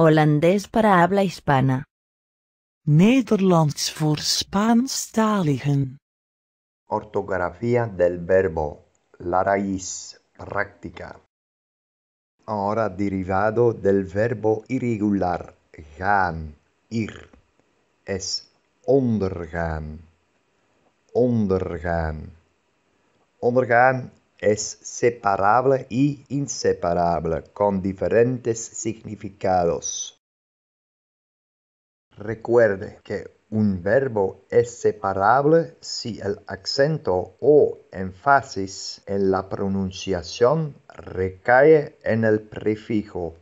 Holandés para habla hispana. Nederlands voor Spaanstaligen. Ortografía del verbo, la raíz, práctica. Ahora derivado del verbo irregular, gaan, ir. Es ondergaan. Ondergaan. Ondergaan es separable y inseparable con diferentes significados. Recuerde que un verbo es separable si el acento o énfasis en la pronunciación recae en el prefijo.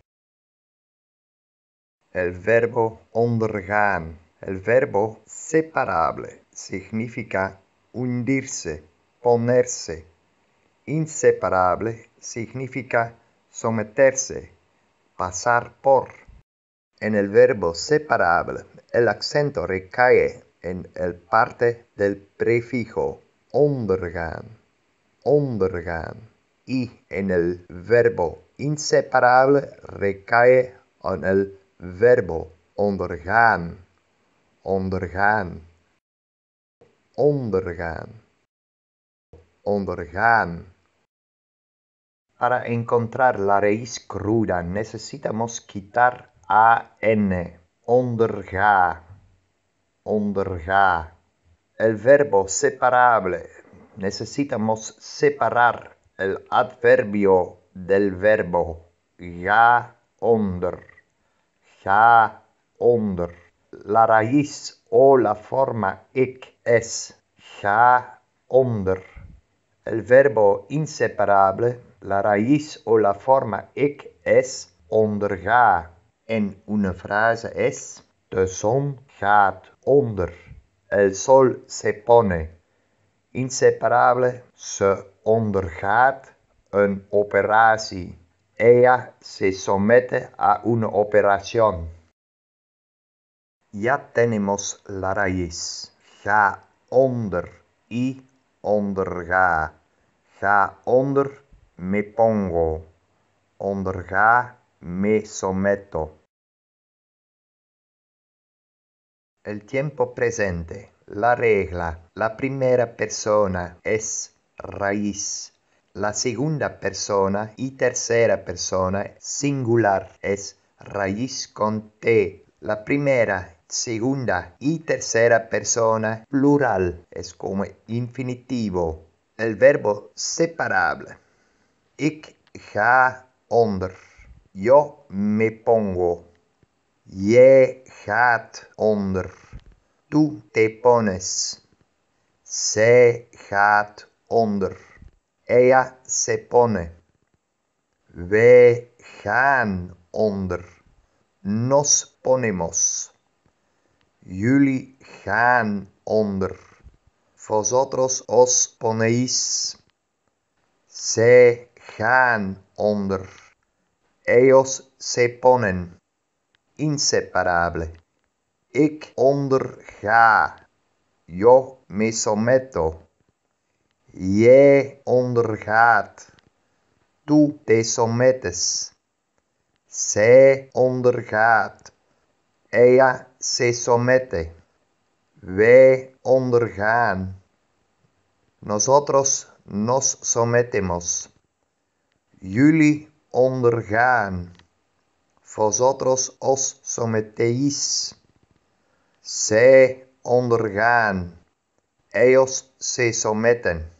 El verbo ondergaan, el verbo separable, significa hundirse, ponerse, inseparable significa someterse, pasar por. En el verbo separable, el acento recae en el parte del prefijo undergan. y en el verbo inseparable recae en el verbo ondergaan, para encontrar la raíz cruda necesitamos quitar a n onderga, onderga. El verbo separable. Necesitamos separar el adverbio del verbo. Ga onder, ga onder. La raíz o la forma ik es. Ga onder. El verbo inseparable la raíz o la forma ik es onderga. En una frase es de zon gaat onder. El sol se pone. Inseparable se ondergaat een operatie. Ella se somete a una operación. Ya tenemos la raíz. Ga onder. I onderga. Ga onder me pongo, onderga, me someto. El tiempo presente, la regla, la primera persona es raíz, la segunda persona y tercera persona singular es raíz con te, La primera, segunda y tercera persona plural es como infinitivo. El verbo separable. Ik ga onder. Yo me pongo. Jij gaat onder. Tu te pones. Zij gaat onder. Ella se pone. Wij gaan onder. Nos ponemos. Jullie gaan onder. Vosotros os ponéis. Zij gaan onder. Ellos se ponen. Inseparable. Ik onderga. Yo me someto. Jij ondergaat. Tú te sometes. Zij ondergaat. Ella se somete. Wij ondergaan. Nosotros nos sometemos. jullie ondergaan. Vosotros os someteis. Zij ondergaan. Ellos se someten.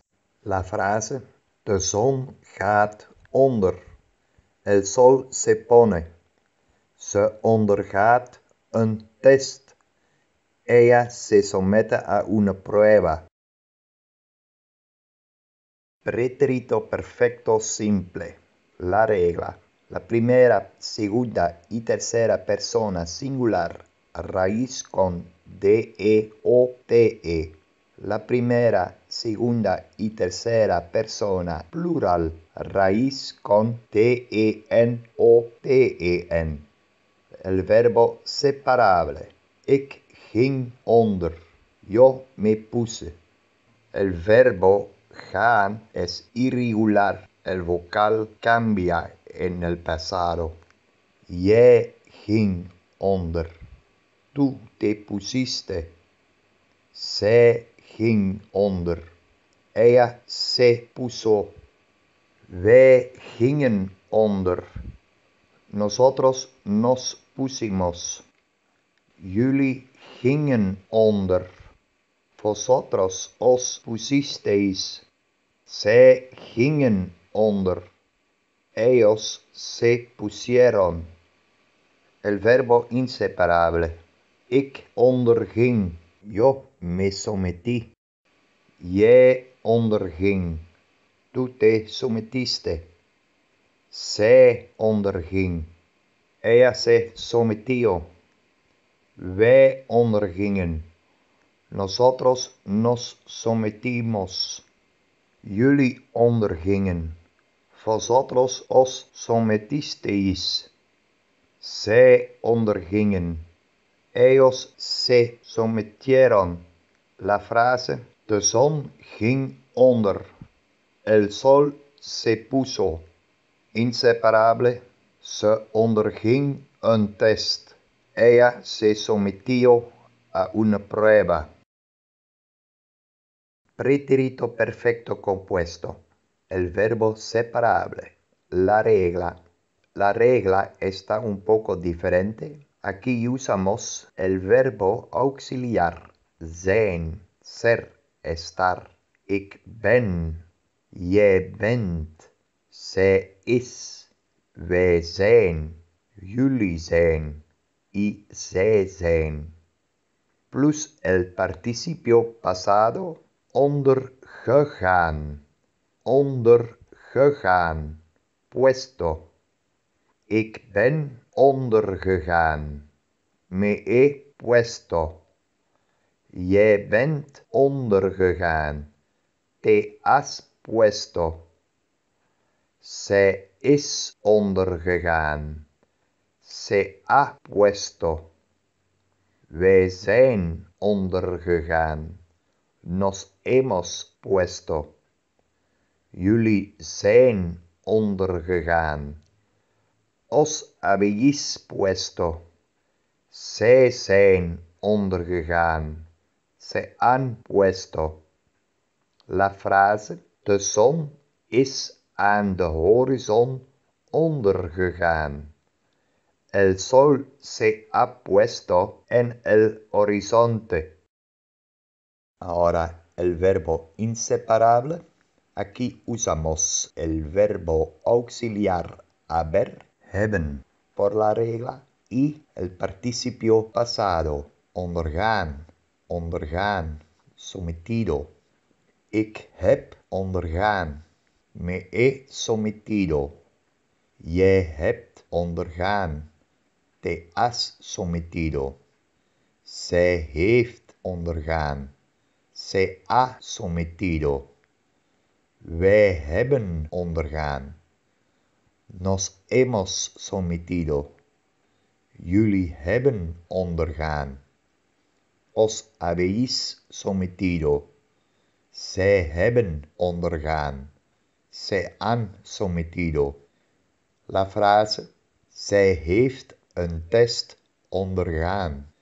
La frase: De zon gaat onder. El sol se pone. Ze ondergaat een test. Ella se somete a una prueba. Pretérito perfecto simple. la regla. La primera, segunda y tercera persona singular, raíz con DE o TE. La primera, segunda y tercera persona plural, raíz con e, n o e, n El verbo separable. Ik ging onder. Yo me puse. El verbo gaan es irregular el vocal cambia en el pasado. Ye, ging onder. Tú te pusiste. Se ging onder. Ella se puso. We gingen onder. Nosotros nos pusimos. Jullie gingen onder. Vosotros os pusisteis. se gingen onder. Ellos se pusieron. El verbo inseparable. Ik onderging. Yo me sometí. je onderging. Tú te sometiste. Se onderging. Ella se sometió. Wij ondergingen. Nosotros nos sometimos. Jullie ondergingen vosotros os sometisteis, se ondergingen, ellos se sometieron. La frase, de son ging onder, el sol se puso, inseparable, se onderging un test, ella se sometió a una prueba. Pretérito perfecto compuesto el verbo separable, la regla. La regla está un poco diferente. Aquí usamos el verbo auxiliar, sein, ser, estar. Ich ben, je bent, se is, we sein, jullie zijn, y se Plus el participio pasado, ondergegaan. ondergegaan, puesto. Ik ben ondergegaan, me he puesto. Jij bent ondergegaan, te has puesto. Zij is ondergegaan, se ha puesto. Wij zijn ondergegaan, nos hemos puesto. jullie zijn ondergegaan. Os habéis puesto. Se zijn ondergegaan. Se han puesto. La frase de son is aan de horizon ondergegaan. El sol se ha puesto en el horizonte. Ahora el verbo inseparable Aquí usamos el verbo auxiliar haber, HEBEN, por la regla y el participio pasado, ondergaan, ondergaan, sometido. Ik heb ondergaan. Me he sometido. Je hebt ondergaan. Te has sometido. Se heeft ondergaan. Se ha sometido. wij hebben ondergaan. Nos hemos sometido. Jullie hebben ondergaan. Os habéis sometido. Zij hebben ondergaan. Se han sometido. La frase, zij heeft een test ondergaan.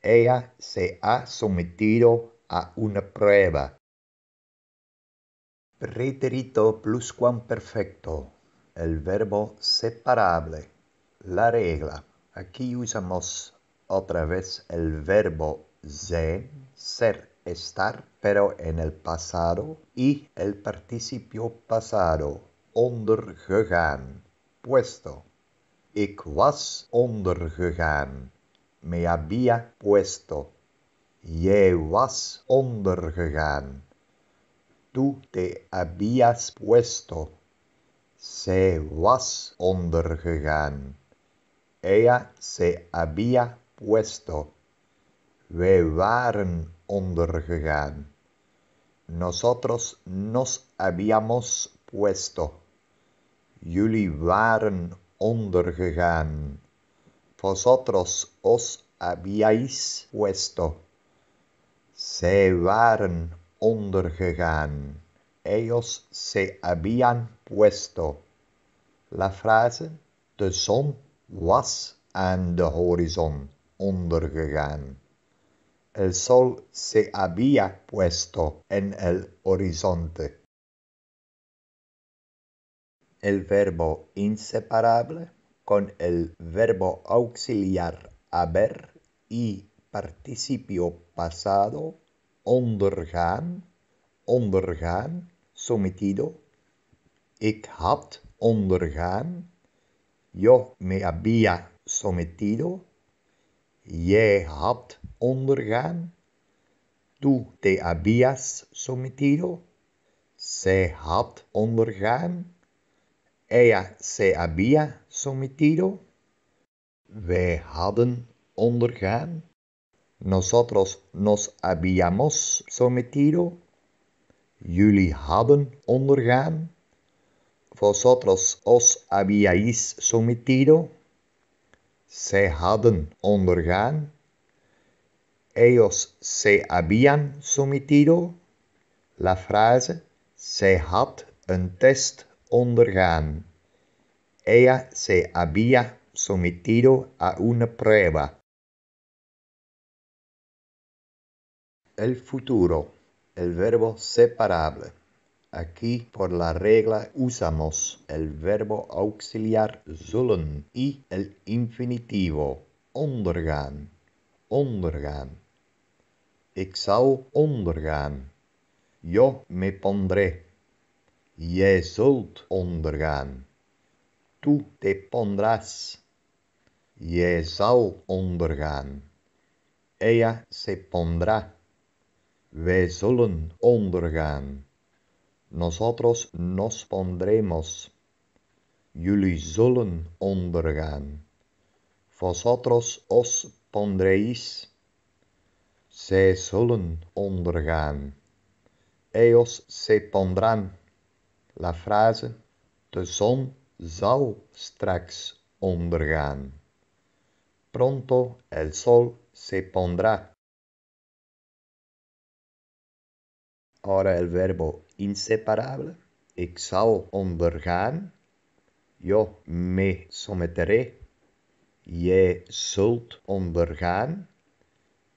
Ella se ha sometido a una prueba. Preterito perfecto. el verbo separable, la regla. Aquí usamos otra vez el verbo se, ser, estar, pero en el pasado y el participio pasado, ondergegaan, puesto. Ik was ondergegaan. Me había puesto. Je was ondergegaan tú te habías puesto, se was ondergegaan. Ella se había puesto. We waren ondergegaan. Nosotros nos habíamos puesto. Jullie waren ondergegaan. Vosotros os habíais puesto. Se waren ondergegaan. Ellos se habían puesto. La frase de SUN was aan THE horizon ondergegaan. El sol se había puesto en el horizonte. El verbo inseparable con el verbo auxiliar haber y participio pasado ondergaan, ondergaan, sometido. Ik had ondergaan. Yo me había sometido. Jij had ondergaan. Tú te habías sometido. Zij had ondergaan. Ella se había sometido. Wij hadden ondergaan. nosotros nos habíamos sometido, jullie hadden ondergaan, vosotros os habíais sometido, se hadden ondergaan, ellos se habían sometido, la frase se had un test ondergaan. Ella se había sometido a una prueba. el futuro, el verbo separable. Aquí por la regla usamos el verbo auxiliar zullen y el infinitivo ondergaan, ondergaan. Ik zal ondergaan. Yo me pondré. Je zult ondergaan. Tú te pondrás. Je zal ondergaan. Ella se pondrá. Wij zullen ondergaan. Nosotros nos pondremos. Jullie zullen ondergaan. Vosotros os pondreis. Zij zullen ondergaan. Ellos se pondrán. La frase, de zon zal straks ondergaan. Pronto el sol se pondrá. Ahora el verbo inseparable, ik zal ondergaan, yo me someteré, Je zult ondergaan,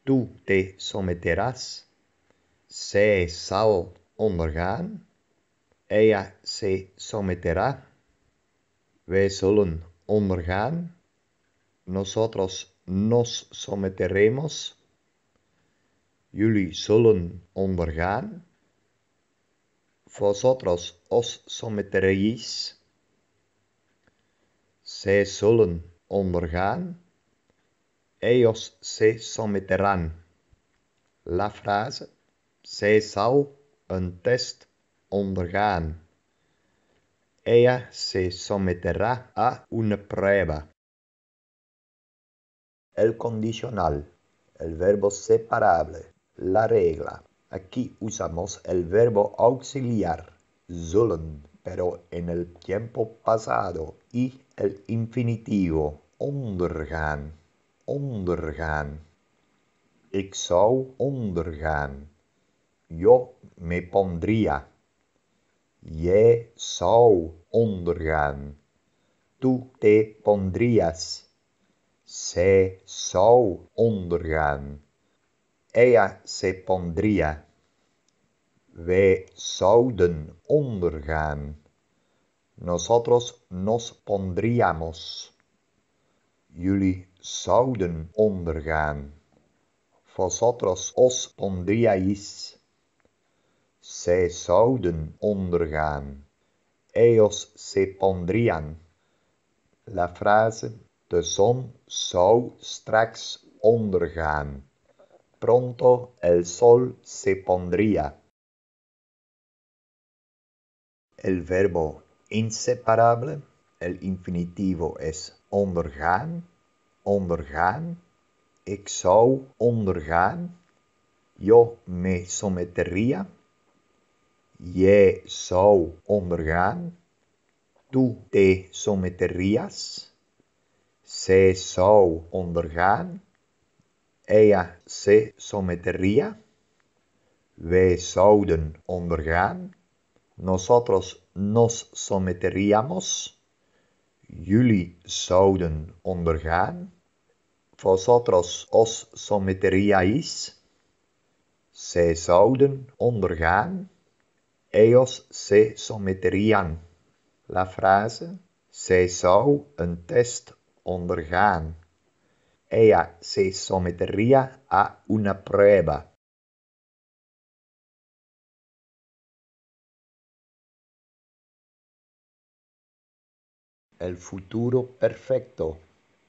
tú te someterás, Se zal ondergaan, ella se someterá, We zullen ondergaan, nosotros nos someteremos, jullie zullen ondergaan, vosotros os someteréis, se suelen, ondergaan, ellos se someterán. La frase, se sal, un test ondergaan. Ella se someterá a una prueba. El condicional, el verbo separable, la regla. Aquí usamos el verbo auxiliar, Zullen, pero en el tiempo pasado y el infinitivo, ondergaan, ondergaan. Ik zou ondergaan. Yo me pondría. Jij zou ondergaan. Tú te pondrías. Se zou ondergaan. Ella se pondría. wij zouden ondergaan. Nosotros nos pondríamos. Jullie zouden ondergaan. Vosotros os pondríais. Zij zouden ondergaan. Ellos se pondrían. La frase de zon zou straks ondergaan. Pronto el sol se pondría el verbo inseparable, el infinitivo es ondergaan, ondergaan, ik zou ondergaan, yo me sometería, jij zou ondergaan, tu te someterías, zij zou ondergaan, ella se sometería, wij zouden ondergaan Nosotros nos someteríamos. Jullie zouden ondergaan. Vosotros os someteríais. Zij zouden ondergaan. Ellos se someterían. La frase. Zij zou een test ondergaan. Ella se sometería a una prueba. el futuro perfecto,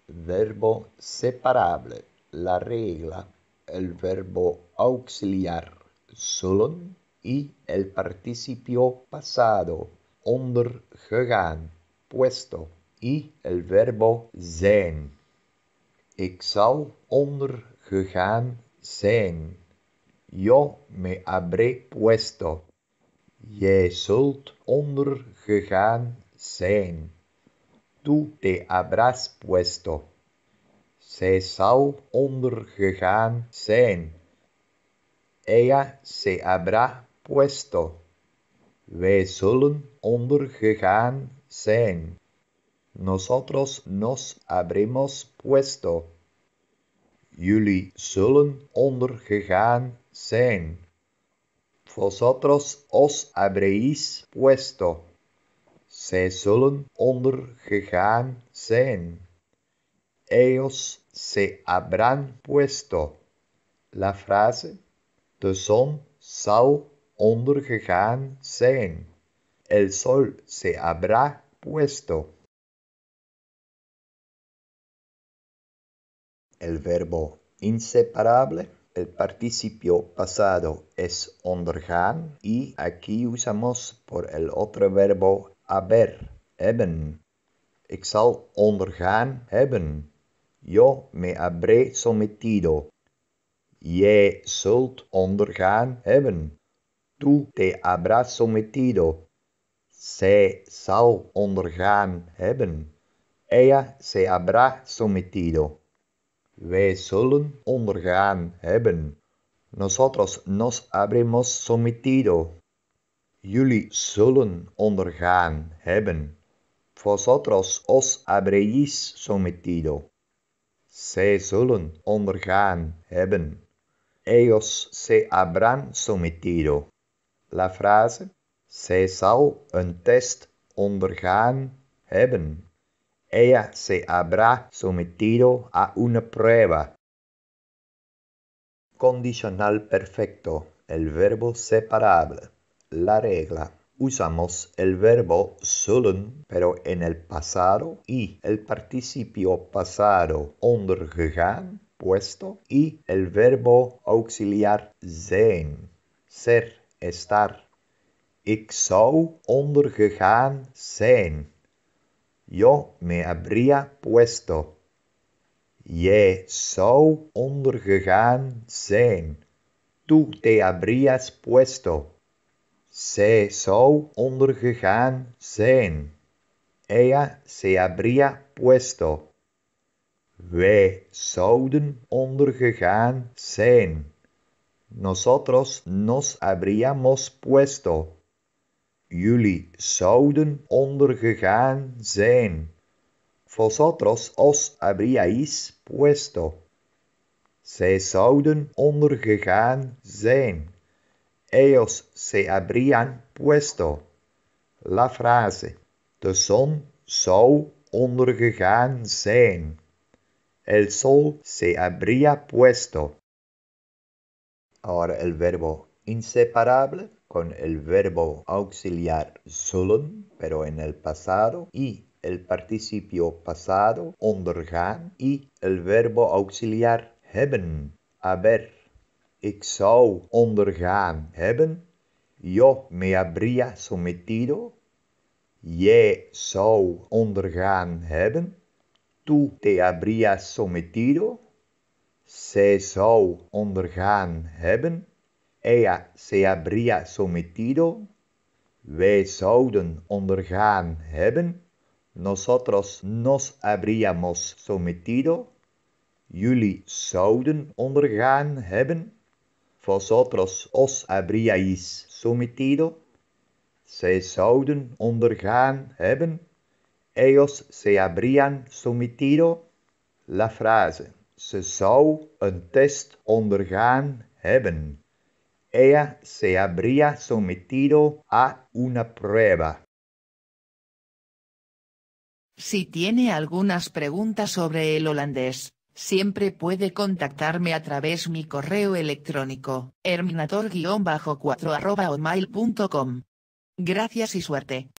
verbo separable, la regla, el verbo auxiliar, solon y el participio pasado, ondergegaan, puesto, y el verbo zijn. Ik zal ondergegaan Yo me habré puesto. Je zult ondergegaan sein tú te habrás puesto. Se sal. ondergegaan sen. Ella se habrá puesto. We zullen ondergegaan Nosotros nos habremos puesto. Juli zullen ondergegaan sen. Vosotros os habréis puesto. Se zullen ondergegaan zijn. Ellos se habrán puesto. La frase, de zon zal ondergegaan zijn. El sol se habrá puesto. El verbo inseparable, el participio pasado es ondergaan y aquí usamos por el otro verbo haber, hebben. Ik zal ondergaan hebben. Yo me habré sometido. Jij zult ondergaan hebben. Tú te habrás sometido. Zij zal ondergaan hebben. Ella se habrá sometido. Wij zullen ondergaan hebben. Nosotros nos abremos sometido jullie zullen ondergaan hebben. Vosotros os habréis sometido. Zij zullen ondergaan hebben. Ellos se habrán sometido. La frase, Se zal een test ondergaan hebben. Ella se habrá sometido a una prueba. Condicional perfecto, el verbo separable. la regla. Usamos el verbo sollen, pero en el pasado y el participio pasado ondergegaan, puesto, y el verbo auxiliar zijn, ser, estar. Ik zou ondergegaan sein. Yo me habría puesto. Je zou ondergegaan sein. Tú te habrías puesto. zij zou ondergegaan zijn. Ella se habría puesto. Wij zouden ondergegaan zijn. Nosotros nos habríamos puesto. Jullie zouden ondergegaan zijn. Vosotros os habríais puesto. Zij zouden ondergegaan zijn. ellos se habrían puesto. La frase de son zou ondergegaan zijn. El sol se habría puesto. Ahora el verbo inseparable con el verbo auxiliar zullen, pero en el pasado, y el participio pasado ondergaan y el verbo auxiliar hebben, haber. ik zou ondergaan hebben, yo me habría sometido, jij zou ondergaan hebben, tu te habrías sometido, zij zou ondergaan hebben, ella se habría sometido, wij zouden ondergaan hebben, nosotros nos habríamos sometido, jullie zouden ondergaan hebben, vosotros os habríais sometido, se zouden ondergaan hebben, ellos se habrían sometido, la frase, se zou een test ondergaan hebben. Ella se habría sometido a una prueba. Si tiene algunas preguntas sobre el holandés, Siempre puede contactarme a través mi correo electrónico, herminator-4 Gracias y suerte.